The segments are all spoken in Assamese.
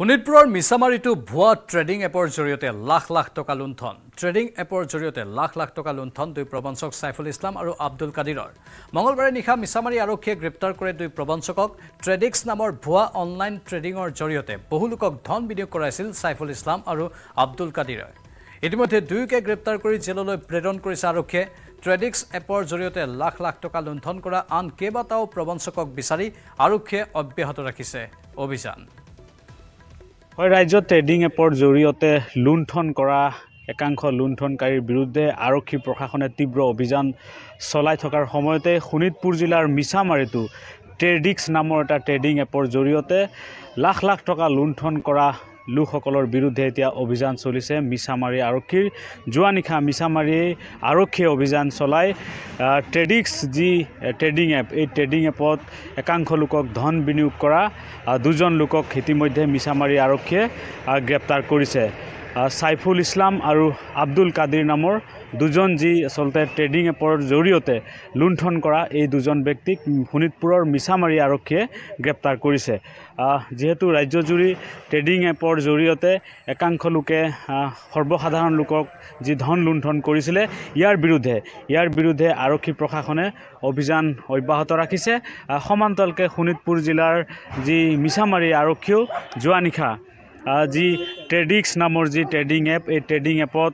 শোণিতপুৰৰ মিছামাৰীটো ভুৱা ট্ৰেডিং এপৰ জৰিয়তে লাখ লাখ টকা লুণ্ঠন ট্ৰেডিং এপৰ জৰিয়তে লাখ লাখ টকা লুণ্ঠন দুই প্ৰবঞ্চক ছাইফুল ইছলাম আৰু আব্দুল কাদিৰৰ মঙলবাৰে নিশা মিছামাৰী আৰক্ষীয়ে গ্ৰেপ্তাৰ কৰে দুই প্ৰবঞ্চকক ট্ৰেডিক্স নামৰ ভুৱা অনলাইন ট্ৰেডিঙৰ জৰিয়তে বহু লোকক ধন বিনিয়োগ কৰাইছিল ছাইফুল ইছলাম আৰু আব্দুল কাদিৰৰ ইতিমধ্যে দুয়োকে গ্ৰেপ্তাৰ কৰি জেললৈ প্ৰেৰণ কৰিছে আৰক্ষীয়ে ট্ৰেডিক্স এপৰ জৰিয়তে লাখ লাখ টকা লুণ্ঠন কৰা আন কেইবাটাও প্ৰবঞ্চকক বিচাৰি আৰক্ষীয়ে অব্যাহত ৰাখিছে অভিযান হয় ৰাজ্যত ট্ৰেডিং এপৰ জৰিয়তে লুণ্ঠন কৰা একাংশ লুণ্ঠনকাৰীৰ বিৰুদ্ধে আৰক্ষী প্ৰশাসনে তীব্ৰ অভিযান চলাই থকাৰ সময়তে শোণিতপুৰ জিলাৰ মিছামাৰীতো ট্ৰেডিক্স নামৰ এটা ট্ৰেডিং এপৰ জৰিয়তে লাখ লাখ টকা লুণ্ঠন কৰা লোকসকলৰ বিৰুদ্ধে এতিয়া অভিযান চলিছে মিছামাৰী আৰক্ষীৰ যোৱা নিশা মিছামাৰী আৰক্ষীয়ে অভিযান চলাই ট্ৰেডিক্ছ যি ট্ৰেডিং এপ এই ট্ৰেডিং এপত একাংশ লোকক ধন বিনিয়োগ কৰা দুজন লোকক ইতিমধ্যে মিছামাৰী আৰক্ষীয়ে গ্ৰেপ্তাৰ কৰিছে ছাইফুল ইছলাম আৰু আব্দুল কাদিৰ নামৰ দুজন যি আচলতে ট্ৰেডিং এপৰ জৰিয়তে লুণ্ঠন কৰা এই দুজন ব্যক্তিক শোণিতপুৰৰ মিছামাৰী আৰক্ষীয়ে গ্ৰেপ্তাৰ কৰিছে যিহেতু ৰাজ্যজুৰি ট্ৰেডিং এপৰ জৰিয়তে একাংশ লোকে সৰ্বসাধাৰণ লোকক যি ধন লুণ্ঠন কৰিছিলে ইয়াৰ বিৰুদ্ধে ইয়াৰ বিৰুদ্ধে আৰক্ষী প্ৰশাসনে অভিযান অব্যাহত ৰাখিছে সমান্তৰালকৈ শোণিতপুৰ জিলাৰ যি মিছামাৰী আৰক্ষীয়েও যোৱা নিশা যি ট্ৰেডিক্স নামৰ যি ট্ৰেডিং এপ এই ট্ৰেডিং এপত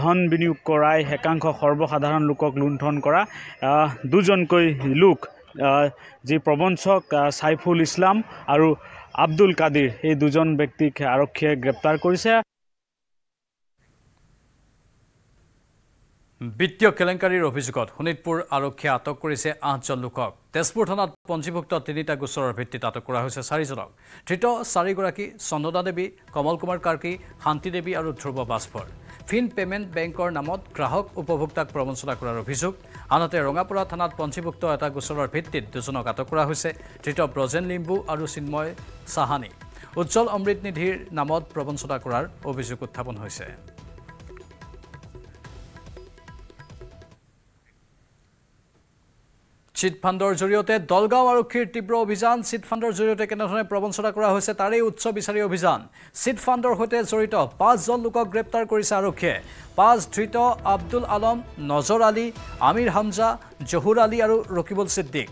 ধন বিনিয়োগ কৰাই একাংশ সৰ্বসাধাৰণ লোকক লুণ্ঠন কৰা দুজনকৈ লোক যি প্ৰবঞ্চক ছাইফুল ইছলাম আৰু আব্দুল কাদিৰ এই দুজন ব্যক্তিক আৰক্ষীয়ে গ্ৰেপ্তাৰ কৰিছে বিত্তীয় কেলেংকাৰীৰ অভিযোগত শোণিতপুৰ আৰক্ষীয়ে আটক কৰিছে আঠজন লোকক তেজপুৰ থানাত পঞ্জীভুক্ত তিনিটা গোচৰৰ ভিত্তিত আটক কৰা হৈছে চাৰিজনক ধৃত চাৰিগৰাকী চন্দনা দেৱী কমল কুমাৰ কাৰ্কী দেৱী আৰু ধ্ৰুৱ বাস্পৰ ফিন পে'মেণ্ট বেংকৰ নামত গ্ৰাহক উপভোক্তাক প্ৰবঞ্চনা কৰাৰ অভিযোগ আনহাতে ৰঙাপুৰা থানাত পঞ্জীভুক্ত এটা গোচৰৰ ভিত্তিত দুজনক আটক কৰা হৈছে ধৃত ব্ৰজেন লিম্বু আৰু চিন্ময় চাহানী উজ্জ্বল অমৃত নিধিৰ নামত প্ৰবঞ্চনা কৰাৰ অভিযোগ উত্থাপন হৈছে চিট ফাণ্ডৰ জৰিয়তে দলগাঁও আৰক্ষীৰ তীব্ৰ অভিযান চিট ফাণ্ডৰ জৰিয়তে কেনেধৰণে প্ৰবঞ্চনা কৰা হৈছে তাৰেই উৎস বিচাৰি অভিযান চিট ফাণ্ডৰ সৈতে জড়িত পাঁচজন লোকক গ্ৰেপ্তাৰ কৰিছে আৰক্ষীয়ে পাঁচ ধৃত আব্দুল আলম নজৰ আলী আমিৰ হামজা জহুৰ আলী আৰু ৰকিবুল ছিদ্দিক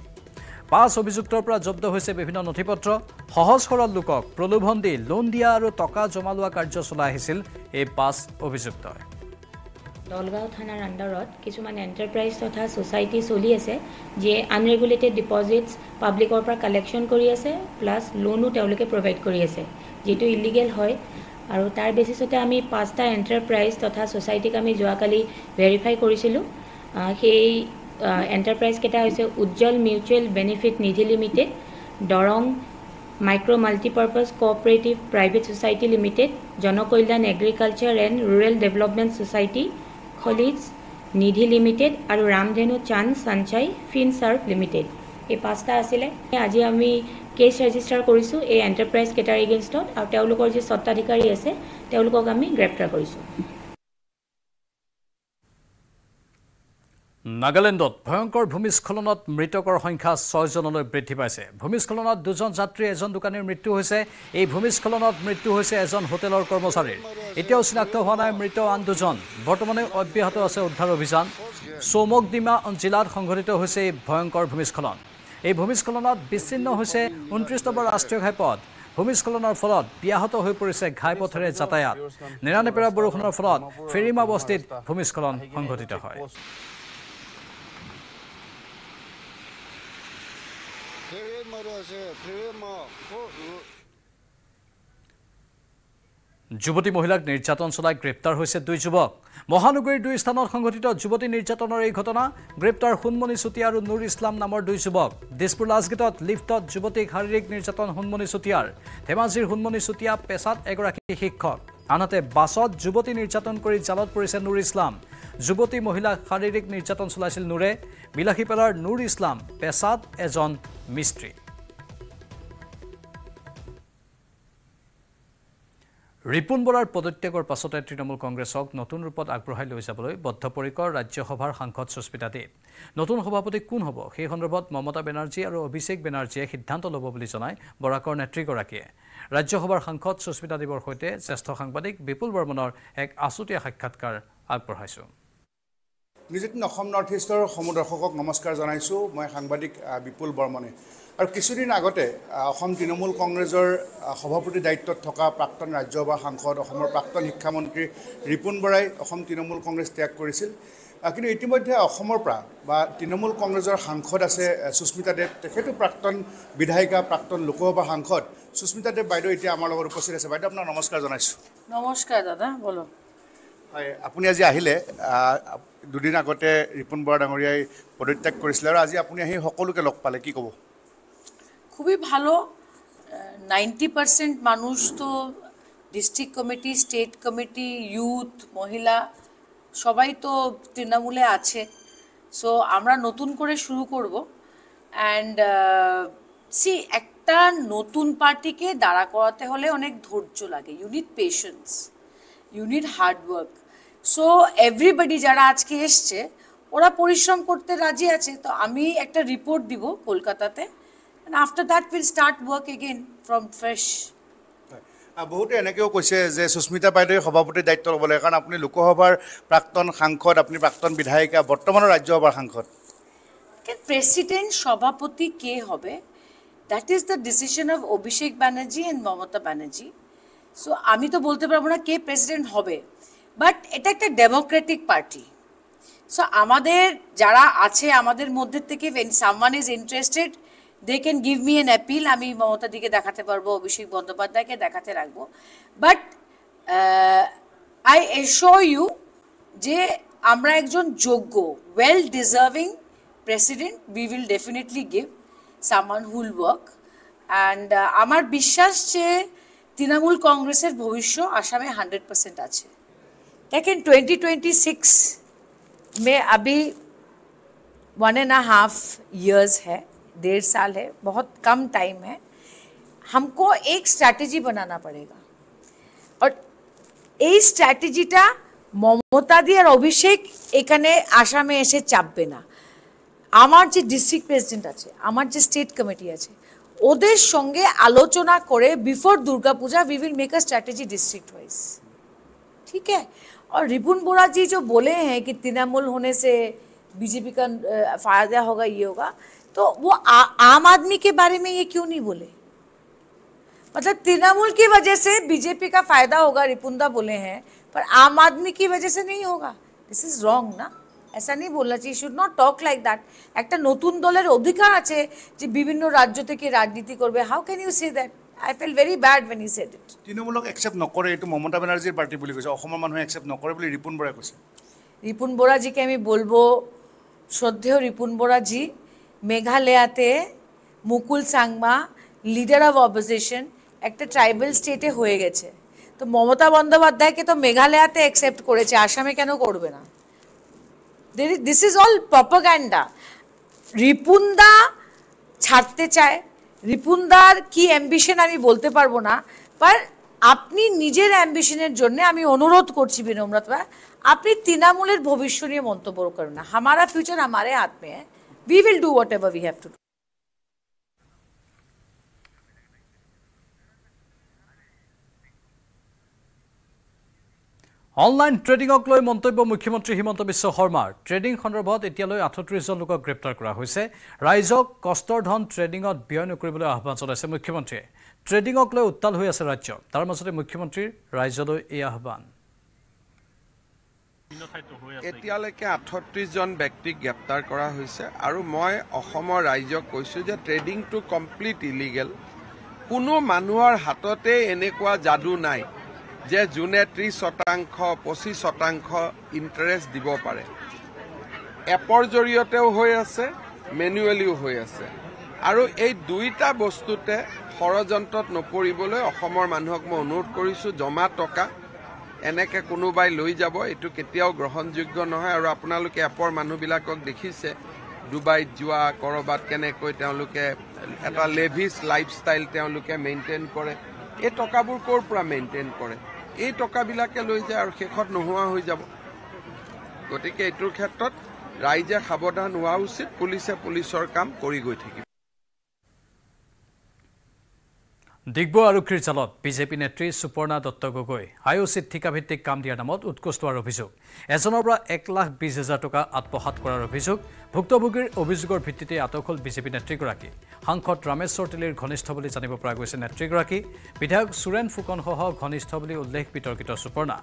পাঁচ অভিযুক্তৰ পৰা জব্দ হৈছে বিভিন্ন নথি পত্ৰ সহজ সৰল লোকক প্ৰলোভন দি লোন দিয়া আৰু টকা জমা লোৱা কাৰ্য চলাই আহিছিল এই পাঁচ অভিযুক্তই দলগাঁও থানাৰ আণ্ডাৰত কিছুমান এণ্টাৰপ্ৰাইজ তথা ছ'চাইটি চলি আছে যিয়ে আনৰেগুলেটেড ডিপজিটছ পাব্লিকৰ পৰা কালেকশ্যন কৰি আছে প্লাছ লোনো তেওঁলোকে প্ৰভাইড কৰি আছে যিটো ইলিগেল হয় আৰু তাৰ বেচিছতে আমি পাঁচটা এণ্টাৰপ্ৰাইজ তথা ছ'চাইটিক আমি যোৱাকালি ভেৰিফাই কৰিছিলোঁ সেই এণ্টাৰপ্ৰাইজকেইটা হৈছে Ujjwal mutual benefit Nidhi limited Darrang micro' multipurpose cooperative private society limited Janakalyan agriculture and rural development society Khalij Nidhi limited আৰু ৰামধেনু চান চানচাই ফিনচাৰ্ভ লিমিটেড এই পাঁচটা আছিলে আজি আমি কেছ ৰেজিষ্টাৰ কৰিছোঁ এই এণ্টাৰপ্ৰাইজ কেটাৰ এগেইনষ্টত আৰু তেওঁলোকৰ যি স্বত্বাধিকাৰী আছে তেওঁলোকক আমি গ্ৰেপ্তাৰ কৰিছোঁ নাগালেণ্ডত ভয়ংকৰ ভূমিস্খলনত মৃতকৰ সংখ্যা ছয়জনলৈ বৃদ্ধি পাইছে ভূমিস্খলনত দুজন যাত্ৰীৰ এজন দোকানীৰ মৃত্যু হৈছে এই ভূমিস্খলনত মৃত্যু হৈছে এজন হোটেলৰ কৰ্মচাৰীৰ এতিয়াও চিনাক্ত হোৱা নাই মৃত আন দুজন বৰ্তমানে অব্যাহত আছে উদ্ধাৰ অভিযান চৌমকডিমা জিলাত সংঘটিত হৈছে এই ভয়ংকৰ ভূমিস্খলন এই ভূমিস্খলনত বিচ্ছিন্ন হৈছে ঊনত্ৰিছ নম্বৰ ৰাষ্ট্ৰীয় ঘাইপথ ভূমিস্খলনৰ ফলত ব্যাহত হৈ পৰিছে ঘাইপথেৰে যাতায়াত নেৰানেপেৰা বৰষুণৰ ফলত ফেৰিমা বস্তিত ভূমিস্খলন সংঘটিত হয় যুৱতী মহিলাক নিৰ্যাতন চলাই গ্ৰেপ্তাৰ হৈছে দুই যুৱক মহানগৰীৰ দুই স্থানত সংঘটিত যুৱতী নিৰ্যাতনৰ এই ঘটনা গ্ৰেপ্তাৰ সোণমণি চুতীয়া আৰু নুৰ ইছলাম নামৰ দুই যুৱক দিছপুৰ লাজগেটত লিফ্টত যুৱতীক শাৰীৰিক নিৰ্যাতন সোণমণি চুতীয়াৰ ধেমাজিৰ সোণমণি চুতীয়া পেছাত এগৰাকী শিক্ষক আনহাতে বাছত যুৱতী নিৰ্যাতন কৰি জালত পৰিছে নুৰ ইছলাম যুৱতী মহিলাক শাৰীৰিক নিৰ্যাতন চলাইছিল নূৰে বিলাসীপেলাৰ নুৰ ইছলাম পেছাত এজন মিস্ত্ৰী ৰিপুণ বৰাৰ পদত্যাগৰ পাছতে তৃণমূল কংগ্ৰেছক নতুন ৰূপত আগবঢ়াই লৈ যাবলৈ বদ্ধপৰিকৰ ৰাজ্যসভাৰ সাংসদ সুস্মিতা দেৱ নতুন সভাপতি কোন হ'ব সেই সন্দৰ্ভত মমতা বেনাৰ্জী আৰু অভিষেক বেনাৰ্জীয়ে সিদ্ধান্ত ল'ব বুলি জনাই বৰাকৰ নেত্ৰীগৰাকীয়ে ৰাজ্যসভাৰ সাংসদ সুস্মিতা দেৱৰ সৈতে জ্যেষ্ঠ সাংবাদিক বিপুল বৰ্মনৰ এক আছুতীয়া সাক্ষাৎকাৰ আগবঢ়াইছোঁ নিউজ এইটিন অসম নৰ্থ ইষ্টৰ সমদৰ্শকক নমস্কাৰ জনাইছোঁ মই সাংবাদিক বিপুল বৰ্মনে আৰু কিছুদিন আগতে অসম তৃণমূল কংগ্ৰেছৰ সভাপতি দায়িত্বত থকা প্ৰাক্তন ৰাজ্যসভা সাংসদ অসমৰ প্ৰাক্তন শিক্ষামন্ত্ৰী ৰিপুণ বৰাই অসম তৃণমূল কংগ্ৰেছ ত্যাগ কৰিছিল কিন্তু ইতিমধ্যে অসমৰ পৰা বা তৃণমূল কংগ্ৰেছৰ সাংসদ আছে সুস্মিতা দেৱ তেখেতো প্ৰাক্তন বিধায়িকা প্ৰাক্তন লোকসভা সাংসদ সুস্মিতা দেৱ বাইদেউ এতিয়া আমাৰ লগত উপস্থিত আছে বাইদেউ আপোনাক নমস্কাৰ জনাইছোঁ নমস্কাৰ দাদা বলক হয় আপুনি আজি আহিলে দুদিন আগতে ৰিপুণ বৰা ডাঙৰীয়াই পদত্যাগ কৰিছিলে আৰু আজি আপুনি আহি সকলোকে লগ পালে কি ক'ব খুবই ভালো নাইনটি পারসেন্ট মানুষ তো district committee state committee youth মহিলা সবাই তো তৃণমূলে আছে সো আমরা নতুন করে শুরু করব অ্যান্ড সি একটা নতুন পার্টিকে দাঁড়া করাতে হলে অনেক ধৈর্য লাগে unit patience unit hard work so everybody যারা আজকে এসছে ওরা পরিশ্রম করতে রাজি আছে তো আমি একটা রিপোর্ট দিব কলকাতাতে and after that we'll start work again from fresh. বহুতে এনেকৈও কৈছে যে সুস্মিতা বাইদেৱে সভাপতিৰ দায়িত্ব ল'ব লাগে কাৰণ আপুনি লোকসভাৰ প্ৰাক্তন সাংসদ আপুনি প্ৰাক্তন বিধায়িকা বৰ্তমানৰ ৰাজ্যসভাৰ সাংসদ প্ৰেচিডেণ্ট সভাপতি কে হবে that is the decision of Abhishek Banerjee and Mamata Banerjee চ আমিতো বলতে পারবো না কে প্ৰেচিডেণ্ট হবে বাট এটা একটা ডেমোক্রেটিক পার্টি চ আমাদের যারা আছে আমাদের মধ্যে থেকে when someone is interested they can give me an appeal আমি মমতাদিকে দেখাতে পারবো অভিষেক বন্দ্যোপাধ্যায়কে দেখাতে রাখবো বাট আই এশো ইউ যে আমরা একজন যোগ্য well deserving president we will definitely give সামান হুল ওয়ার্ক অ্যান্ড আমার বিশ্বাস যে তৃণমূল কংগ্রেসের ভবিষ্য আসামে হান্ড্রেড পার্সেন্ট আছে টোয়েন্টি সিক্স মে में one one and half years হ্যাঁ डेढ़ साल है बहुत कम टाइम है हमको एक স্ট্র্যাটেজি বানানা পড়েগা আর এই স্ট্র্যাটেজিটা মমতা দি আর অভিষেক এখানে আসামে এসে চাপবে না আমার যে ডিস্ট্রিক্ট প্রেসিডেন্ট আছে আমার যে স্টেট কমিটি আছে ওদের সঙ্গে আলোচনা করে before Durga Puja we will make a strategy district wise ঠিক है আর रिपुन बोरा जी जो बोले हैं कि तृणमूल होने से बीजेपी का হোগা होगा ইয়ে ये तो वो आ, आम आदमी के बारे में ये क्यों नहीं बोले मतलब तृणमूल की वजह से बीजेपी का फायदा होगा रिपुंदा बोले हैं पर आम आदमी की वजह से नहीं होगा দিস ইজ রং না এসা নেই বললা you should not talk like that একটা নতুন দলের অধিকার আছে যে বিভিন্ন রাজ্য থেকে রাজনীতি করবে how can you say that I feel very bad when you said it তৃণমূলক একচেপ্ট নকৰে এইটো মমতা বেনাৰ্জীৰ পাৰ্টি বুলি কৈছে অসমৰ মানুহে একচেপ্ট নকৰে বুলি ৰিপুণ বৰাই কৈছে ৰিপুণ বৰাজীকে আমি বলবো শ্ৰদ্ধেয় Ripun বৰাজী মেঘালয়াতে Mukul Sangma leader of opposition একটা ট্রাইবাল স্টেটে হয়ে গেছে তো মমতা বন্দ্যোপাধ্যায়কে তো মেঘালয়াতে অ্যাকসেপ্ট করেছে আসামে কেন করবে না this is all propaganda Ripunda ছাড়তে চায় রিপুন্দার কি অ্যাম্বিশন আমি বলতে পারবো না পার আপনি নিজের অ্যাম্বিশনের জন্য আমি অনুরোধ করছি বিনম্রতা আপনি তৃণমূলের ভবিষ্য নিয়ে মন্তব্য করুন না হামারা ফিউচার আমারে আত্মীয় we will do whatever we have to do. Online ট্ৰেডিঙক লৈ মন্তব্য মুখ্যমন্ত্ৰী হিমন্ত বিশ্ব শৰ্মাৰ ট্ৰেডিং সন্দৰ্ভত এতিয়ালৈ আঠত্ৰিছজন লোকক গ্ৰেপ্তাৰ কৰা হৈছে ৰাইজক কষ্টৰ ধন ট্ৰেডিঙত ব্যয় নকৰিবলৈ আহ্বান জনাইছে মুখ্যমন্ত্ৰীয়ে ট্ৰেডিঙক লৈ উত্তাল হৈ আছে ৰাজ্য তাৰ মাজতে মুখ্যমন্ত্ৰীৰ ৰাইজলৈ এই আহ্বান এতিয়ালৈকে আঠত্ৰিশজন ব্যক্তিক গ্ৰেপ্তাৰ কৰা হৈছে আৰু মই অসমৰ ৰাইজক কৈছোঁ যে ট্ৰেডিংটো কমপ্লিট ইলিগেল কোনো মানুহৰ হাততে এনেকুৱা যাদু নাই যে যোনে ত্ৰিছ শতাংশ পঁচিছ শতাংশ ইণ্টাৰেষ্ট দিব পাৰে এপৰ জৰিয়তেও হৈ আছে মেনুৱেলিও হৈ আছে আৰু এই দুইটা বস্তুতে ষড়যন্ত্ৰত নপৰিবলৈ অসমৰ মানুহক মই অনুৰোধ কৰিছোঁ জমা টকা এনেকে কোনোবাই লৈ যাব এইটো কেতিয়াও গ্ৰহণযোগ্য নহয় আৰু আপোনালোকে এপৰ মানুহবিলাকক দেখিছে ডুবাইত যোৱা ক'ৰবাত কেনেকৈ তেওঁলোকে এটা লেভিছ লাইফষ্টাইল তেওঁলোকে মেইনটেইন কৰে এই টকাবোৰ ক'ৰ পৰা মেইনটেইন কৰে এই টকাবিলাকে লৈ যায় আৰু শেষত নোহোৱা হৈ যাব গতিকে এইটোৰ ক্ষেত্ৰত ৰাইজে সাৱধান হোৱা উচিত পুলিচে পুলিচৰ কাম কৰি গৈ থাকিব ডিগব আৰক্ষীৰ জালত বিজেপি নেত্ৰী সুপৰ্ণা দত্ত গগৈ আই অ' চিত ঠিকাভিত্তিক কাম দিয়াৰ নামত উৎকোষ্ট হোৱাৰ অভিযোগ এজনৰ পৰা এক লাখ বিছ হাজাৰ টকা আত্মসাত কৰাৰ অভিযোগ ভুক্তভোগীৰ অভিযোগৰ ভিত্তিতে আটক হ'ল বিজেপি নেত্ৰীগৰাকী সাংসদ ৰামেশ্বৰ তেলীৰ ঘনিষ্ঠ বুলি জানিব পৰা গৈছে নেত্ৰীগৰাকী বিধায়ক সুৰেণ ফুকনসহ ঘনিষ্ঠ বুলি উল্লেখ বিতৰ্কিত সুপৰ্ণা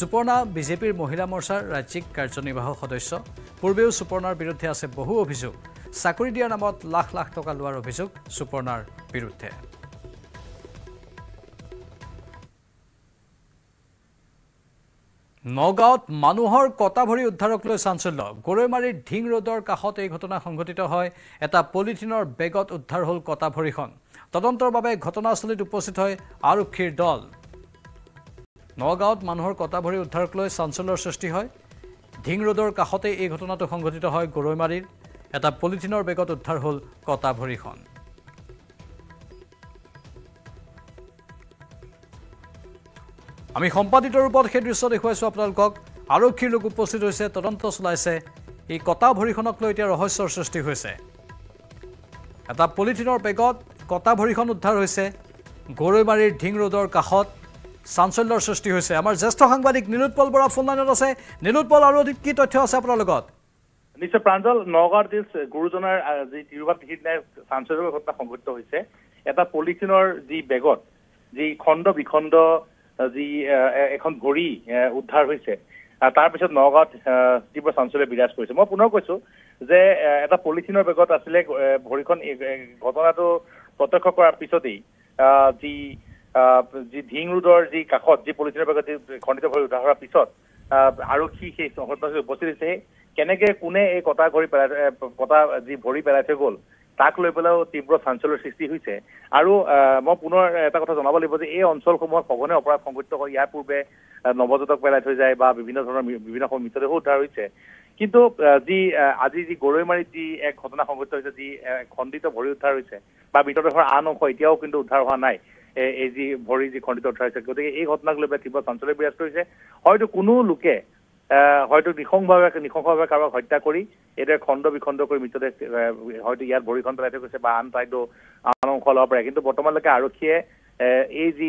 সুপৰ্ণা বিজেপিৰ মহিলা মৰ্চাৰ ৰাজ্যিক কাৰ্যনিৰ্বাহক সদস্য পূৰ্বেও সুপৰ্ণাৰ বিৰুদ্ধে আছে বহু অভিযোগ চাকৰি দিয়াৰ নামত লাখ লাখ টকা লোৱাৰ অভিযোগ সুপৰ্ণাৰ বিৰুদ্ধে নগাঁৱত মানুহৰ কটা ভৰি উদ্ধাৰক লৈ চাঞ্চল্য গৰৈমাৰীৰ ঢিং ৰোডৰ কাষত এই ঘটনা সংঘটিত হয় এটা পলিথিনৰ বেগত উদ্ধাৰ হ'ল কটা ভৰিখন তদন্তৰ বাবে ঘটনাস্থলীত উপস্থিত হয় আৰক্ষীৰ দল নগাঁৱত মানুহৰ কটা ভৰি উদ্ধাৰক লৈ চাঞ্চল্যৰ সৃষ্টি হয় ঢিং ৰোডৰ কাষতে এই ঘটনাটো সংঘটিত হয় গৰৈমাৰীৰ এটা পলিথিনৰ বেগত উদ্ধাৰ হ'ল কটা ভৰিখন আমি সম্পাদিত ৰূপত সেই দৃশ্য দেখুৱাইছোঁ আপোনালোকক আৰক্ষীৰ লোক উপস্থিত হৈছে তদন্ত চলাইছে এই কটা ভৰিখনক লৈ এতিয়া ৰহস্যৰ সৃষ্টি হৈছে এটা পলিথিনৰ বেগত কটা ভৰিখন উদ্ধাৰ হৈছে গৰৈমাৰীৰ ঢিং ৰোডৰ কাষত চাঞ্চল্যৰ সৃষ্টি হৈছে আমাৰ জ্যেষ্ঠ সাংবাদিক নীলোৎপল বৰা ফোন লাইনত আছে নীলোৎপল আৰু অধিক কি তথ্য আছে আপোনাৰ লগত নিশ্চয় প্ৰাঞ্জল নগাঁৱৰ যি গুৰুজনাৰ যি তিৰুভাৱ সিদিনাই চাঞ্চল্যৰ ঘটনা সংঘটিত হৈছে এটা পলিথিনৰ যি বেগত যি খণ্ড বিখণ্ড যি এখন ঘড়ী উদ্ধাৰ হৈছে তাৰপিছত নগাঁৱত তীব্ৰ চাঞ্চল্যে বিৰাজ কৰিছে মই পুনৰ কৈছো যে এটা পলিথিনৰ বেগত আছিলে ভৰিখন ঘটনাটো প্ৰত্যক্ষ কৰাৰ পিছতেই যি যি ধিং ৰোডৰ যি কাষত যি পলিথিনৰ বেগত খণ্ডিত ভৰি উদ্ধাৰ হোৱাৰ পিছত আৰক্ষী সেই ঘটনাস্থলীত উপস্থিত হৈছে কেনেকে কোনে এই কটা ঘড়ী পেলাই কটা যি ভৰি পেলাই থৈ গ'ল তাক লৈ পেলাইও তীব্ৰ চাঞ্চল্যৰ সৃষ্টি হৈছে আৰু মই পুনৰ এটা কথা জনাব লাগিব যে এই অঞ্চলসমূহত সঘনে অপৰাধ সংঘটিত হয় ইয়াৰ পূৰ্বে নৱজাতক পেলাই থৈ যায় বা বিভিন্ন ধৰণৰ বিভিন্ন সময় মৃতদেহো উদ্ধাৰ হৈছে কিন্তু যি আজি যি গৰৈমাৰীত যি এক ঘটনা সংঘটিত হৈছে যি খণ্ডিত ভৰি উদ্ধাৰ হৈছে বা মৃতদেহৰ আন অংশ এতিয়াও কিন্তু উদ্ধাৰ হোৱা নাই এই যি ভৰি যি খণ্ডিত উদ্ধাৰ হৈছে গতিকে এই ঘটনাক লৈ পেলাই তীব্ৰ চাঞ্চল্য বিৰাজ কৰিছে হয়তো কোনো লোকে হয়তো নিসংভাৱে নিসংভাৱে কাৰোবাক হত্যা কৰি এইদৰে খণ্ড বিখণ্ড কৰি মৃতদেহ হয়তো ইয়াত ভৰিখন পেলাই থৈ গৈছে বা আন ঠাইতো আন অংশ ল'ব পাৰে কিন্তু বৰ্তমানলৈকে আৰক্ষীয়ে এই যি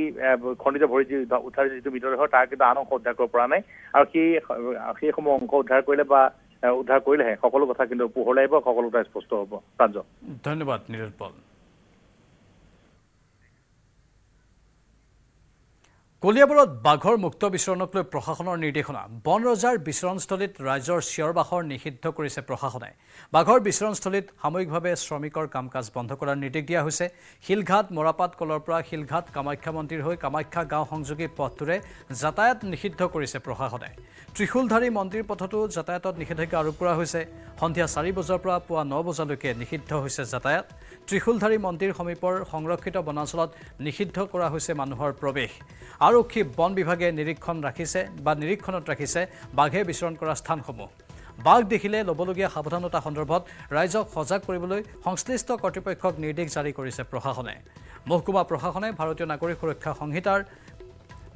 খণ্ডিত ভৰি যি উদ্ধাৰ যিটো মৃতদেহ তাৰ কিন্তু আন অংশ উদ্ধাৰ কৰিব পৰা নাই আৰু সেই সেইসমূহ অংশ উদ্ধাৰ কৰিলে বা উদ্ধাৰ কৰিলেহে সকলো কথা কিন্তু পোহৰ লাগিব সকলো কথা স্পষ্ট হ'ব প্ৰাঞ্জল ধন্যবাদ নীৰজ পাল কলিয়াবৰত বাঘৰ মুক্ত বিচৰণক লৈ প্ৰশাসনৰ নিৰ্দেশনা বন ৰজাৰ বিচৰণস্থলীত ৰাইজৰ চিঞৰ বাখৰ নিষিদ্ধ কৰিছে প্ৰশাসনে বাঘৰ বিচৰণস্থলীত সাময়িকভাৱে শ্ৰমিকৰ কাম কাজ বন্ধ কৰাৰ নিৰ্দেশ দিয়া হৈছে শিলঘাট মৰাপাত কলৰ পৰা শিলঘাট কামাখ্যা মন্দিৰ হৈ কামাখ্যা গাঁও সংযোগী পথটোৰে যাতায়াত নিষিদ্ধ কৰিছে প্ৰশাসনে ত্ৰিশুলধাৰী মন্দিৰ পথতো যাতায়াতত নিষেধাজ্ঞা আৰোপ কৰা হৈছে সন্ধিয়া চাৰি বজাৰ পৰা পুৱা ন বজালৈকে নিষিদ্ধ হৈছে যাতায়াত ত্ৰিশুলধাৰী মন্দিৰ সমীপৰ সংৰক্ষিত বনাঞ্চলত নিষিদ্ধ কৰা হৈছে মানুহৰ প্ৰৱেশ আৰক্ষী বন বিভাগে নিৰীক্ষণ ৰাখিছে বা নিৰীক্ষণত ৰাখিছে বাঘে বিচৰণ কৰা স্থানসমূহ বাঘ দেখিলে ল'বলগীয়া সাৱধানতা সন্দৰ্ভত ৰাইজক সজাগ কৰিবলৈ সংশ্লিষ্ট কৰ্তৃপক্ষক নিৰ্দেশ জাৰি কৰিছে প্ৰশাসনে মহকুমা প্ৰশাসনে ভাৰতীয় নাগৰিক সুৰক্ষা সংহিতাৰ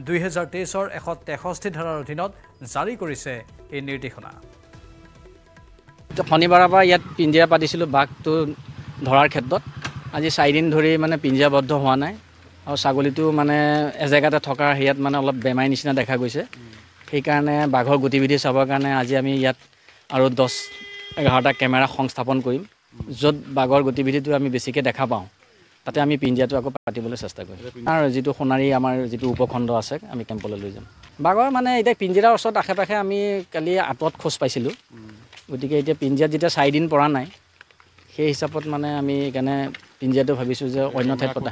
দুহেজাৰ তেইছৰ এশ তেষষ্ঠি ধাৰাৰ অধীনত জাৰি কৰিছে এই নিৰ্দেশনা শনিবাৰৰ পৰা ইয়াত পিঞ্জিয়া পাতিছিলোঁ বাঘটো ধৰাৰ ক্ষেত্ৰত আজি চাৰিদিন ধৰি মানে পিঞ্জিয়াবদ্ধ হোৱা নাই আৰু ছাগলীটো মানে এজেগাতে থকাৰ হেৰিয়াত মানে অলপ বেমাৰী নিচিনা দেখা গৈছে সেইকাৰণে বাঘৰ গতিবিধি চাবৰ কাৰণে আজি আমি ইয়াত আৰু দহ এঘাৰটা কেমেৰা সংস্থাপন কৰিম য'ত বাঘৰ গতিবিধিটো আমি বেছিকৈ দেখা পাওঁ তাতে আমি পিঞ্জিয়াটো আকৌ পাতিবলৈ চেষ্টা কৰিম আৰু যিটো সোণাৰী আমাৰ যিটো উপখণ্ড আছে আমি কেম্পলৈ লৈ যাম বাঘৰ মানে এতিয়া পিঞ্জিৰাৰ ওচৰত আশে পাশে আমি কালি আঁতৰত খোজ পাইছিলোঁ গতিকে এতিয়া পিঞ্জিয়াত যেতিয়া চাৰিদিন পৰা নাই সেই হিচাপত মানে আমি সেইকাৰণে ইণ্ডিয়াটো ভাবিছোঁ যে অন্য ঠাইত পতা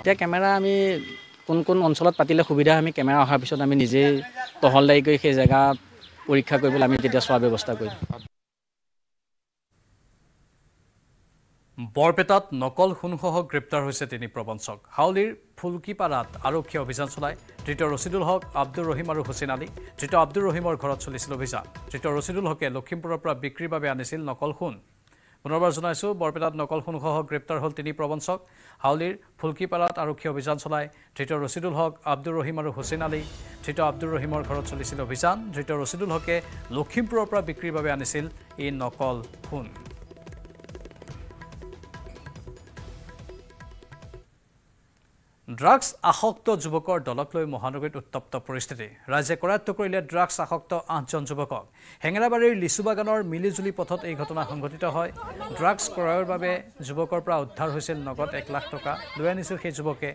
এতিয়া কেমেৰা আমি কোন কোন অঞ্চলত পাতিলে সুবিধা আমি কেমেৰা অহাৰ পিছত আমি নিজেই তহলদাৰী কৰি সেই জেগা পৰীক্ষা কৰিবলৈ আমি তেতিয়া চোৱাৰ ব্যৱস্থা কৰিম বৰপেটাত নকল সোণসহ গ্ৰেপ্তাৰ হৈছে তিনি প্ৰবঞ্চক হাউলিৰ ফুলকিপাৰাত আৰক্ষীয়ে অভিযান চলায় তৃতীয় ৰচিদুল হক আব্দুল ৰহিম আৰু হুছেইন আলী তৃতীয় আব্দুল ৰহিমৰ ঘৰত চলিছিল অভিযান তৃতীয় ৰচিদুল হকে লখিমপুৰৰ পৰা বিক্ৰীৰ বাবে আনিছিল নকল সোণ পুনৰবাৰ জনাইছোঁ বৰপেটাত নকল সোণসহ গ্ৰেপ্তাৰ হ'ল তিনি প্ৰবঞ্চক হাউলিৰ ফুলকিপাৰাত আৰক্ষী অভিযান চলায় ধৃত ৰচিদুল হক আব্দুল ৰহিম আৰু হুছেইন আলী ধৃত আব্দুল ৰহিমৰ ঘৰত চলিছিল অভিযান ধৃত ৰচিদুল হকে লখিমপুৰৰ পৰা বিক্ৰীৰ বাবে আনিছিল এই নকল সোণ ড্ৰাগছ আসক্ত যুৱকৰ দলক লৈ মহানগৰীত উত্তপ্ত পৰিস্থিতি ৰাইজে কৰায়ত্ব কৰিলে ড্ৰাগছ আসক্ত আঠজন যুৱকক হেঙেৰাবাৰীৰ লিচুবাগানৰ মিলিজুলি পথত এই ঘটনা সংঘটিত হয় ড্ৰাগছ ক্ৰয়ৰ বাবে যুৱকৰ পৰা উদ্ধাৰ হৈছিল নগদ এক লাখ টকা লৈ আনিছিল সেই যুৱকে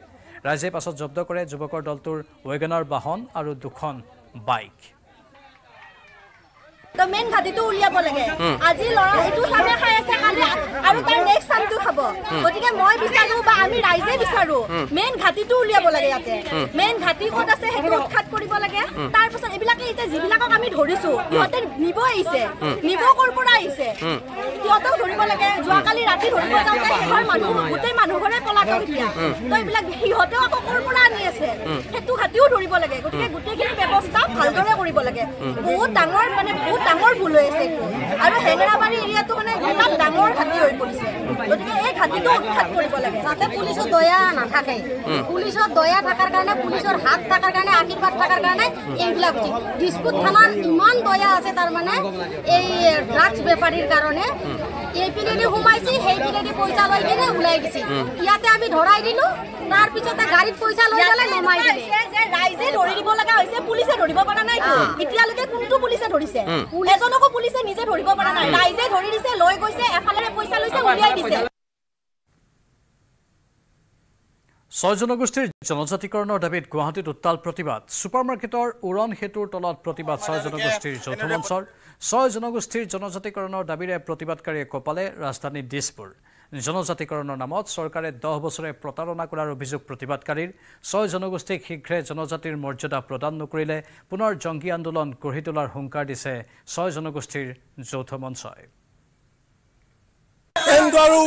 ৰাইজে পাছত জব্দ কৰে যুৱকৰ দলটোৰ ৱেগনাৰ বাহন আৰু দুখন বাইক তো মেইন ঘাটিটো উলিয়াব লাগে আজি ল'ৰা এইটো চামে খাই আছে কালি আৰু তাৰ নেক্সট চামটো খাব গতিকে মই বিচাৰো বা আমি ৰাইজে বিচাৰো মেইন ঘাটিটো উলিয়াব লাগে ইয়াতে মেইন ঘাটি ক'ত আছে সেইটো উৎখাত কৰিব লাগে তাৰপিছত এইবিলাকে এতিয়া যিবিলাকক আমি ধৰিছো সিহঁতে নিব আহিছে নিব ক'ৰ পৰা আহিছে সিহঁতেও ধৰিব লাগে যোৱাকালি ৰাতি ধৰিব যাওঁতে সেইঘৰ মানুহ গোটেই মানুহঘৰে পলাতক এতিয়া তো এইবিলাক সিহঁতেও আকৌ ক'ৰ পৰা আনি আছে সেইটো ঘাটিও ধৰিব লাগে গতিকে গোটেইখিনি ব্যৱস্থা ভালদৰে কৰিব লাগে বহুত ডাঙৰ মানে বহুত ডাঙৰ ভুল হৈ আছে আৰু হেঙেৰাবাৰী এৰিয়াটো মানে ইমান ডাঙৰ ঘাটি হৈ পৰিছে গতিকে এই ঘাটিটো উৎখাত কৰিব লাগে যাতে পুলিচৰ দয়া নাথাকে পুলিচৰ দয়া থকাৰ কাৰণে পুলিচৰ হাত থকাৰ কাৰণে আশীৰ্বাদ থকাৰ কাৰণে এইবিলাক উচিত দিছপুৰ থানাত ইমান দয়া আছে তাৰমানে এই ড্ৰাগছ বেপাৰীৰ কাৰণে এইপিনেদি সোমাইছে সেইপিনেদি পইচা লৈ কিনে ওলাই গৈছে ইয়াতে আমি ধৰাই দিলোঁ তাৰপিছতে গাড়ীত পইচা লৈ পেলাই নমাই দিলে ধৰিব পৰা ছয় জনগোষ্ঠীৰ জনজাতিকৰণৰ দাবীত গুৱাহাটীত উত্তাল প্ৰতিবাদ ছুপাৰ মাৰ্কেটৰ উৰণ সেতুৰ তলত প্ৰতিবাদ ছয় জনগোষ্ঠীৰ যৌথ মঞ্চৰ ছয় জনগোষ্ঠীৰ জনজাতিকৰণৰ দাবীৰে প্ৰতিবাদকাৰীয়ে কপালে ৰাজধানী দিছপুৰ জনজাতিকৰণৰ নামত চৰকাৰে দহ বছৰে প্ৰতাৰণা কৰাৰ অভিযোগ প্ৰতিবাদকাৰীৰ ছয় জনগোষ্ঠীক শীঘ্ৰে জনজাতিৰ মৰ্যাদা প্ৰদান নকৰিলে পুনৰ জংগী আন্দোলন গঢ়ি তোলাৰ হুংকাৰ দিছে ছয় জনগোষ্ঠীৰ যৌথ মঞ্চই আৰু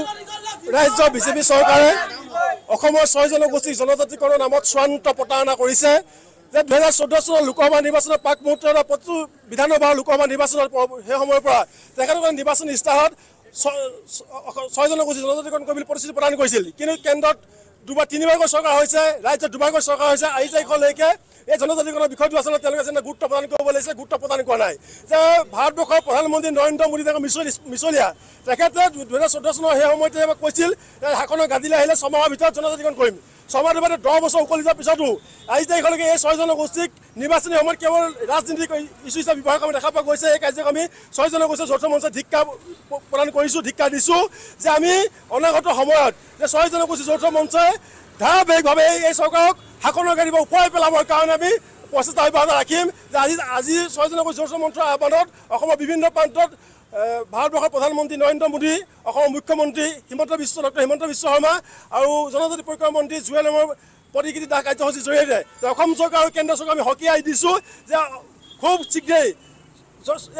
ৰাজ্য বিজেপি চৰকাৰে অসমৰ ছয় জনগোষ্ঠী জনজাতিকৰণৰ নামত চূড়ান্ত প্ৰতাৰণা কৰিছে যে দুহেজাৰ চৈধ্য চনৰ লোকসভা নিৰ্বাচনৰ পাক মুহূৰ্তৰ প্ৰতিটো বিধানসভাৰ লোকসভা নিৰ্বাচনৰ সেই সময়ৰ পৰা তেখেতসকলে নিৰ্বাচনী ইস্তাহাৰত ছয়জনে কৈছিল জনজাতিকৰণ কৰিবলৈ প্ৰতিশ্ৰুতি প্ৰদান কৰিছিল কিন্তু কেন্দ্ৰত দুবাৰ তিনিবাৰকৈ চৰকাৰ হৈছে ৰাজ্যত দুবাৰকৈ চৰকাৰ হৈছে আজি তাৰিখলৈকে এই জনজাতিকৰণৰ বিষয়টো আচলতে তেওঁলোকে যেনে গুৰুত্ব প্ৰদান কৰিব লাগিছে গুৰুত্ব প্ৰদান কৰা নাই যে ভাৰতবৰ্ষৰ প্ৰধানমন্ত্ৰী নৰেন্দ্ৰ মোদী তেওঁ মিছলীয়া তেখেতে দুহেজাৰ চৈধ্য চনৰ সেই সময়তে কৈছিল যে শাসনৰ গাদিলে আহিলে ছমাহৰ ভিতৰত জনজাতিকৰণ কৰিম সমাজবাদে দহ বছৰ উকলি যোৱাৰ পিছতো আজি তাৰিখলৈকে এই ছয়জনগোষ্ঠীক নিৰ্বাচনী সময়ত কেৱল ৰাজনীতি ইচ্যু হিচাপে ব্যৱহাৰ কৰা দেখা পোৱা গৈছে এই কাৰ্যক আমি ছয়জনগোষ্ঠীৰ যৌথ মঞ্চত ধিক্ষা প্ৰদান কৰিছোঁ ধিক্ষা দিছোঁ যে আমি অনাগত সময়ত যে ছয়জনগোষ্ঠী যৌথ মঞ্চই ধাৰাবাহিকভাৱে এই চৰকাৰক শাসনৰ কাৰিব উপায় পেলাবৰ কাৰণে আমি প্ৰচেষ্টা অব্যাহত ৰাখিম যে আজি আজি ছয়জনগোষ্ঠী যৌথ মঞ্চৰ আহ্বানত অসমৰ বিভিন্ন প্ৰান্তত ভাৰতবৰ্ষৰ প্ৰধানমন্ত্ৰী নৰেন্দ্ৰ মোদী অসমৰ মুখ্যমন্ত্ৰী হিমন্ত বিশ্ব ডক্টৰ হিমন্ত বিশ্ব শৰ্মা আৰু জনজাতি পৰিক্ৰমা মন্ত্ৰী জুৱেল এমৰ প্ৰতিকৃতি দাস কাৰ্যসূচীৰ জৰিয়তে অসম চৰকাৰ আৰু কেন্দ্ৰ চৰকাৰ আমি সকীয়াই দিছোঁ যে খুব শীঘ্ৰেই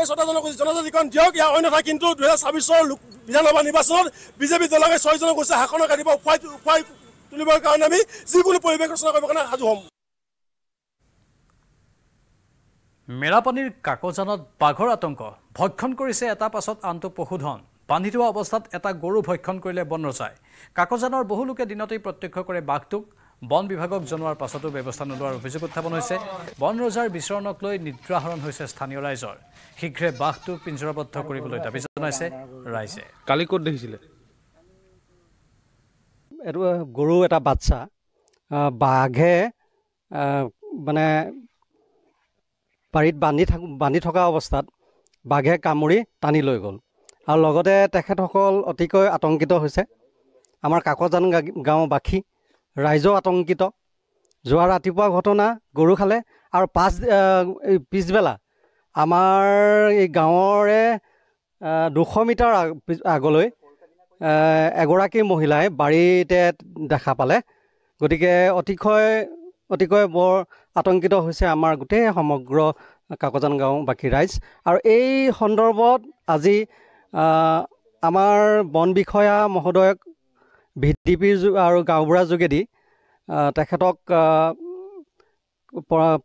এই ছটা জনগোষ্ঠী জনজাতিকৰণ দিয়ক ইয়াৰ অন্যথা কিন্তু দুহেজাৰ ছাব্বিছৰ লোক বিধানসভা নিৰ্বাচনত বিজেপি দলকে ছয় জনগোষ্ঠী শাসনৰ কাটিব উফাই উফাই তুলিবৰ কাৰণে আমি যিকোনো পৰিৱেশ ৰচনা কৰিবৰ কাৰণে সাজু হ'ম মেৰাপানীৰ কাকজানত বাঘৰ আতংক ভক্ষণ কৰিছে এটা পাছত আনটো পশুধন বান্ধি থোৱা অৱস্থাত এটা গৰু ভক্ষণ কৰিলে বন ৰজাই কাকজানৰ বহুলোকে দিনতেই প্ৰত্যক্ষ কৰে বাঘটোক বন বিভাগক জনোৱাৰ পাছতো ব্যৱস্থা নোলোৱাৰ অভিযোগ উত্থাপন হৈছে বন ৰজাৰ বিচৰণক লৈ নিদ্ৰাহৰণ হৈছে স্থানীয় ৰাইজৰ শীঘ্ৰে বাঘটো পিঞ্জৰাবদ্ধ কৰিবলৈ দাবী জনাইছে ৰাইজে কালি ক'ত দেখিছিলে এইটো গৰু এটা বাচ্ছা বাঘে মানে পাৰিত বান্ধি থাক বান্ধি থকা অৱস্থাত বাঘে কামুৰি টানি লৈ গ'ল আৰু লগতে তেখেতসকল অতিকৈ আতংকিত হৈছে আমাৰ কাকজান গাঁওবাসী ৰাইজেও আতংকিত যোৱা ৰাতিপুৱা ঘটনা গৰু খালে আৰু পাছ পিছবেলা আমাৰ এই গাঁৱৰে দুশ মিটাৰ আগলৈ এগৰাকী মহিলাই বাৰীতে দেখা পালে গতিকে অতিশয় অতিকৈ বৰ আতংকিত হৈছে আমাৰ গোটেই সমগ্ৰ কাকজান গাঁওবাসী ৰাইজ আৰু এই সন্দৰ্ভত আজি আমাৰ বন বিষয়া মহোদয়ক ভি ডি পি আৰু গাঁওবুঢ়াৰ যোগেদি তেখেতক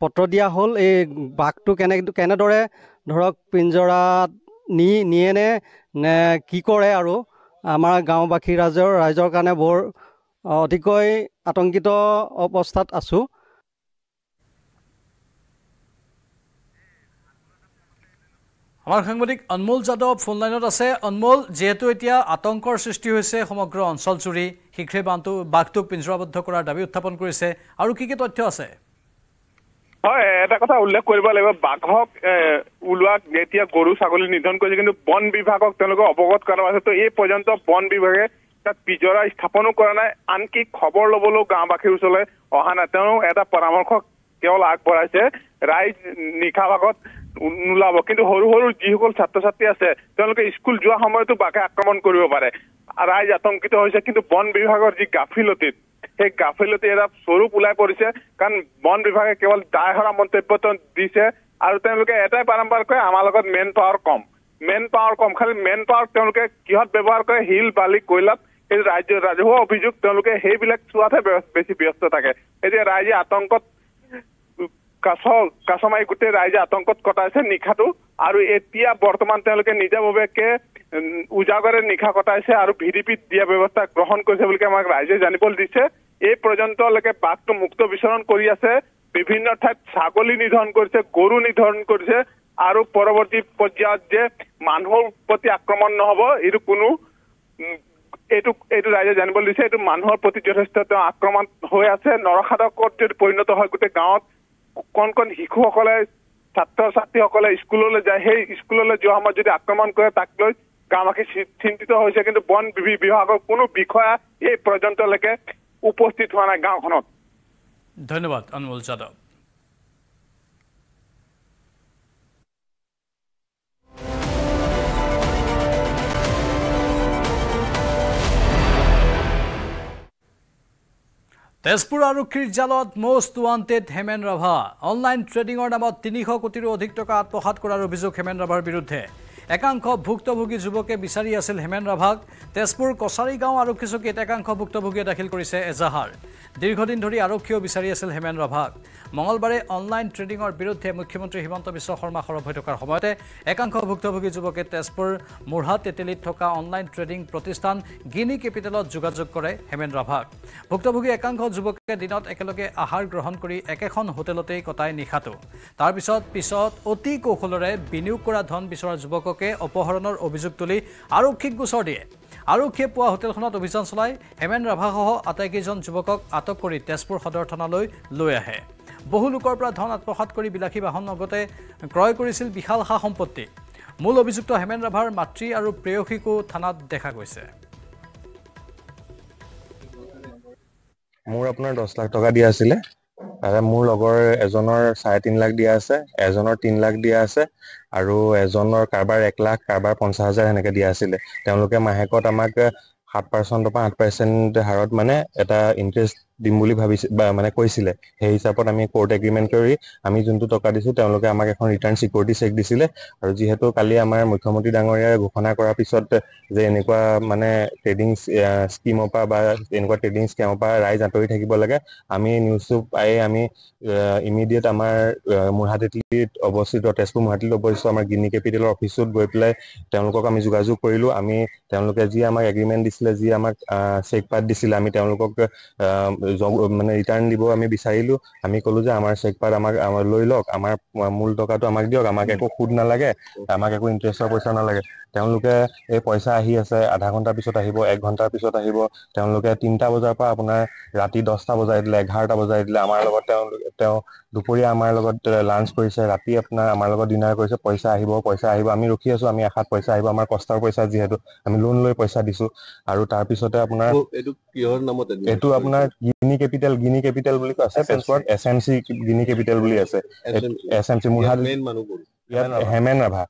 পত্ৰ দিয়া হ'ল এই বাঘটো কেনে কেনেদৰে ধৰক পিঞ্জৰাত নি নিয়ে নে নে কি কৰে আৰু আমাৰ গাঁওবাসী ৰাইজৰ ৰাইজৰ কাৰণে বৰ অতিকৈ আতংকিত অৱস্থাত আছোঁ আমাৰ সাংবাদিক অনমোল যাদৱ ফোনলাইনত আছে অনমোল যিহেতু এতিয়া আতংকৰ সৃষ্টি হৈছে সমগ্ৰ অঞ্চলজুৰি শীঘ্ৰে বান্ধটো বাঘটো পিঞ্জৰাবদ্ধ কৰাৰ দাবী উত্থাপন কৰিছে আৰু কি কি তথ্য আছে হয় এটা কথা উল্লেখ কৰিব লাগিব বাঘক ওলোৱাক যেতিয়া গৰু ছাগলী নিধন কৰিছে কিন্তু বন বিভাগক তেওঁলোকে অৱগত কৰা হৈছে তো এই পৰ্যন্ত বন বিভাগে তাত পিজৰা স্থাপনো কৰা নাই আনকি খবৰ ল'বলৈও গাঁওবাসীৰ ওচৰলৈ অহা নাই তেওঁ এটা পৰামৰ্শ কেৱল আগবঢ়াইছে ৰাইজ নিশা ভাগত নোলাব কিন্তু সৰু সৰু যিসকল ছাত্ৰ ছাত্ৰী আছে তেওঁলোকে স্কুল যোৱা সময়তো বাঘে আক্ৰমণ কৰিব পাৰে ৰাইজ আতংকিত হৈছে কিন্তু বন বিভাগৰ যি গাফিলতিত সেই গাফিলতি এটা স্বৰূপ ওলাই পৰিছে কাৰণ বন বিভাগে কেৱল দায় হৰা মন্তব্য দিছে আৰু তেওঁলোকে এটাই বাৰম্বাৰ কয় আমাৰ লগত মেন পাৱাৰ কম মেন পাৱাৰ কম খালী মেন পাৱাৰ তেওঁলোকে কিহত ব্যৱহাৰ কৰে শিল বালি কয়লাত এই ৰাজ্য ৰাজহুৱা অভিযোগ তেওঁলোকে সেইবিলাক চোৱাতহে বেছি ব্যস্ত থাকে এতিয়া ৰাইজে আতংকত কাছ কাছমাই গোটেই ৰাইজে আতংকত কটাইছে নিশাটো আৰু এতিয়া বৰ্তমান তেওঁলোকে নিজাভাৱে উজাগৰে নিশা কটাইছে আৰু ভি ডি পিত দিয়া ব্যৱস্থা গ্ৰহণ কৰিছে বুলি আমাক ৰাইজে জানিবলৈ দিছে এই পৰ্যন্তলৈকে বাঘটো মুক্ত বিচৰণ কৰি আছে বিভিন্ন ঠাইত ছাগলী নিধন কৰিছে গৰু নিধন কৰিছে আৰু পৰৱৰ্তী পৰ্যায়ত যে মানুহৰ প্ৰতি আক্ৰমণ নহ'ব এইটো কোনো এইটো এইটো ৰাইজে জানিবলৈ দিছে এইটো মানুহৰ প্ৰতি যথেষ্ট তেওঁ আক্ৰমণ হৈ আছে নৰসাধকত পৰিণত হয় গোটেই গাঁৱত কণ কণ শিশুসকলে ছাত্ৰ ছাত্ৰীসকলে স্কুললৈ যায় সেই স্কুললৈ যোৱা সময়ত যদি আক্ৰমণ কৰে তাক লৈ গাঁওবাসী চিন্তিত হৈছে কিন্তু বন বিভাগৰ কোনো বিষয়া এই পৰ্যন্তলৈকে উপস্থিত হোৱা নাই গাঁওখনত ধন্যবাদ অনমোল যাদৱ তেজপুর আর ক্রিজালত most wanted Hemen Rabha online ট্রেডিংয়ের নামত তিনশ কোটির অধিক টাকা আত্মসাত করার অভিযোগ হেমেন রাভার বিরুদ্ধে একাংশ ভুক্তভোগী যুৱকে বিচাৰি আছিল হেমেন ৰাভাক তেজপুৰ কছাৰীগাঁও চকীত একাংশ ভুক্তভোগীয়ে দাখিল কৰিছে এজাহাৰ দীৰ্ঘদিন ধৰি আৰক্ষীয়েও বিচাৰি আছিল হেমেন ৰাভাক মঙলবাৰে অনলাইন ট্ৰেডিঙৰ বিৰুদ্ধে মুখ্যমন্ত্ৰী হিমন্ত বিশ্ব শৰ্মা সৰব হৈ থকাৰ সময়তে একাংশ ভুক্তভোগী যুৱকে তেজপুৰ মোৰহা তেতেলীত থকা অনলাইন ট্ৰেডিং প্ৰতিষ্ঠান গিনি কেপিটেলত যোগাযোগ কৰে হেমেন ৰাভাক ভুক্তভোগী একাংশ যুৱকে দিনত একেলগে আহাৰ গ্ৰহণ কৰি একেখন হোটেলতেই কটায় নিশাটো তাৰপিছত পিছত অতি কৌশলেৰে বিনিয়োগ কৰা ধন বিচৰা যুৱকক যুৱকে অপহৰণৰ অভিযোগ তুলি আৰক্ষীক গোচৰ দিয়ে আৰক্ষীয়ে পুৱা হোটেলখনত অভিযান চলাই হেমেন ৰাভাসহ আটাইকেইজন যুৱকক আটক কৰি তেজপুৰ সদৰ থানালৈ লৈ আহে বহু লোকৰ পৰা ধন আত্মসাত কৰি বিলাসী বাহন লগতে ক্ৰয় কৰিছিল বিশাল সা সম্পত্তি মূল অভিযুক্ত হেমেন ৰাভাৰ মাতৃ আৰু প্ৰেয়সীকো থানাত দেখা গৈছে মোৰ আপোনাৰ দহ লাখ টকা দিয়া আছিলে তাৰে মোৰ লগৰ এজনৰ চাৰে তিন লাখ দিয়া আছে এজনৰ তিন লাখ দিয়া আছে আৰু এজনৰ কাৰোবাৰ এক লাখ কাৰোবাৰ পঞ্চাশ হাজাৰ সেনেকে দিয়া আছিলে তেওঁলোকে মাহেকত আমাক সাত পাৰ্চেণ্টৰ পৰা আঠ পাৰ্চেণ্ট হাৰত মানে এটা ইণ্টাৰেষ্ট দিম বুলি ভাবিছে বা মানে কৈছিলে সেই হিচাপত আমি কোৰ্ট এগ্ৰিমেণ্ট কৰি আমি যোনটো টকা দিছো তেওঁলোকে আমাক এখন ৰিটাৰ্ণ চিকিউৰিটি চেক দিছিলে আৰু যিহেতু কালি আমাৰ মুখ্যমন্ত্ৰী ডাঙৰীয়াই ঘোষণা কৰাৰ পিছত যে এনেকুৱা মানে ট্ৰেডিং স্কিমৰ পৰা বা এনেকুৱা ট্ৰেডিং স্কেমৰ পৰা ৰাইজ আঁতৰি থাকিব লাগে আমি নিউজটো পাই আমি ইমিডিয়েট আমাৰ মুহাটীত অৱস্থিত তেজপুৰ মুহাটীত অৱস্থিত আমাৰ গিনি কেপিটেলৰ অফিচত গৈ পেলাই তেওঁলোকক আমি যোগাযোগ কৰিলোঁ আমি তেওঁলোকে যি আমাক এগ্ৰিমেণ্ট দিছিলে যি আমাক চেক পাত দিছিলে আমি তেওঁলোকক মানে ৰিটাৰ্ণ দিব আমি বিচাৰিলো আমি কলো যে আমাৰ চেক পাৰ্ট আমাক লৈ লওক আমাৰ মূল টকাটো আমাক দিয়ক আমাক একো সুদ নালাগে আমাক একো ইণ্টাৰেষ্টৰ পইচা নালাগে তেওঁলোকে এই পইচা আহি আছে আধা ঘণ্টাৰ পিছত আহিব এক ঘণ্টাৰ পিছত আহিব তেওঁলোকে তিনটা বজাৰ পৰা আপোনাৰ ৰাতি দহটা বজাই দিলে এঘাৰটা বজাই দিলে আমাৰ লগত তেওঁলোকে তেওঁ দুপৰীয়া আমাৰ লগত লাঞ্চ কৰিছে ৰাতি আপোনাৰ আমাৰ লগত ডিনাৰ কৰিছে পইচা আহিব পইচা আহিব আমি ৰখি আছো আমি এসাত পইচা আহিব আমাৰ কষ্টৰ পইচা যিহেতু আমি লোন লৈ পইচা দিছো আৰু তাৰপিছতে আপোনাৰ এইটো কিহৰ নামত এইটো আপোনাৰ গিনি কেপিটেল গিনি কেপিটেল বুলি আছে password S M C Guinea capital বুলি আছে S M C Hemen Rabha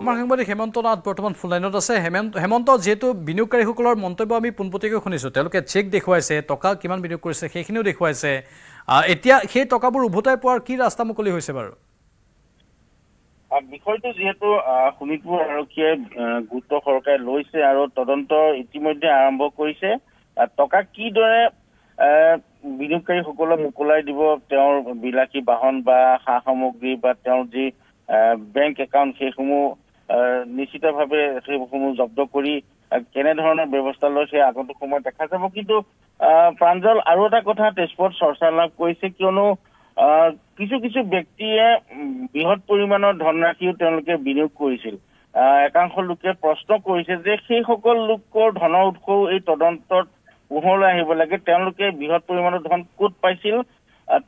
আমাৰ সাংবাদিক হেমন্ত নাথ বৰ্তমান ফুললাইনত আছে হেমন্ত হেমন্ত যিহেতু বিনিয়োগকাৰীসকলৰ মন্তব্য আমি পোনপটীয়াকৈ শুনিছোঁ তেওঁলোকে চেক দেখুৱাইছে টকা কিমান বিনিয়োগ কৰিছে সেইখিনিও দেখুৱাইছে এতিয়া সেই টকাবোৰ উভতাই পোৱাৰ কি ৰাস্তা মুকলি হৈছে বাৰু বিষয়টো যিহেতু শোণিতপুৰ আৰক্ষীয়ে গুৰুত্ব সহকাৰে লৈছে আৰু তদন্ত ইতিমধ্যে আৰম্ভ কৰিছে টকা কিদৰে বিনিয়োগকাৰীসকলক মোকলাই দিব তেওঁৰ বিলাসী বাহন বা সা সামগ্ৰী বা তেওঁৰ যি বেংক একাউণ্ট সেইসমূহ নিশ্চিতভাৱে সেইসমূহ জব্দ কৰি কেনেধৰণৰ ব্যৱস্থা লৈছে আগন্তুক সময়ত দেখা যাব কিন্তু প্ৰাঞ্জল আৰু এটা কথা তেজপুৰত চৰ্চা লাভ কৰিছে কিয়নো কিছু কিছু ব্যক্তিয়ে বৃহৎ পৰিমাণৰ ধনৰাশিও তেওঁলোকে বিনিয়োগ কৰিছিল একাংশ লোকে প্ৰশ্ন কৰিছে যে সেইসকল লোকৰ ধনৰ উৎসও এই তদন্তত পোহৰলৈ আহিব লাগে তেওঁলোকে বৃহৎ পৰিমাণৰ ধন ক'ত পাইছিল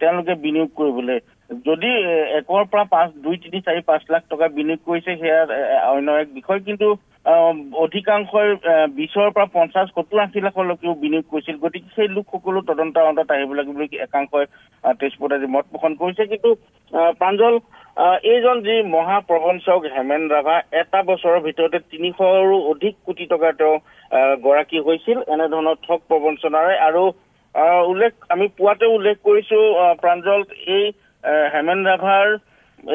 তেওঁলোকে বিনিয়োগ কৰিবলৈ যদি একৰ পৰা পাঁচ দুই তিনি চাৰি পাঁচ লাখ টকা বিনিয়োগ কৰিছে সেয়া অন্য এক বিষয় কিন্তু অধিকাংশই বিশৰ পৰা পঞ্চাছ সত্তৰ আশী লাখলৈকেও বিনিয়োগ কৰিছিল গতিকে সেই লোকসকলো তদন্তৰ অন্তত আহিব লাগিব বুলি একাংশই তেজপুৰত আজি মত পোষণ কৰিছে কিন্তু প্ৰাঞ্জল এইজন যি মহাপ্ৰবঞ্চক হেমেন ৰাভা এটা বছৰৰ ভিতৰতে তিনিশৰো অধিক কোটি টকা তেওঁ গৰাকী হৈছিল এনেধৰণৰ ঠগ প্ৰবঞ্চনাৰে আৰু উল্লেখ আমি পুৱাতে উল্লেখ কৰিছো প্ৰাঞ্জল এই হেমেন ৰাভাৰ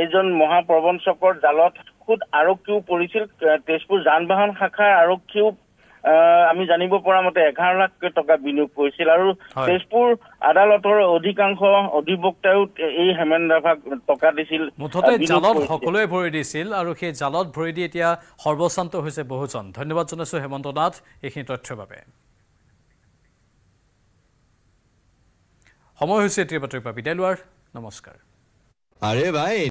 এইজন মহাপ্ৰবঞ্চকৰ জালত চকুত আৰক্ষীও পৰিছিল তেজপুৰ যান বাহন শাখাৰ আৰক্ষীও আমি জানিব পৰা মতে এঘাৰ লাখকৈ টকা বিনিয়োগ কৰিছিল আৰু তেজপুৰ আদালতৰ অধিকাংশ অধিবক্তায়ো এই হেমেন্দ্ৰভাগ টকা দিছিল মুঠতে জালত সকলোৱে ভৰি দিছিল আৰু সেই জালত ভৰি দি এতিয়া সৰ্বশান্ত হৈছে বহুজন ধন্যবাদ জনাইছো হেমন্ত নাথ এইখিনি তথ্যৰ বাবে সময় হৈছে এতিয়া বাতৰি পৰা বিদায় লোৱাৰ নমস্কাৰ আৰে ভাই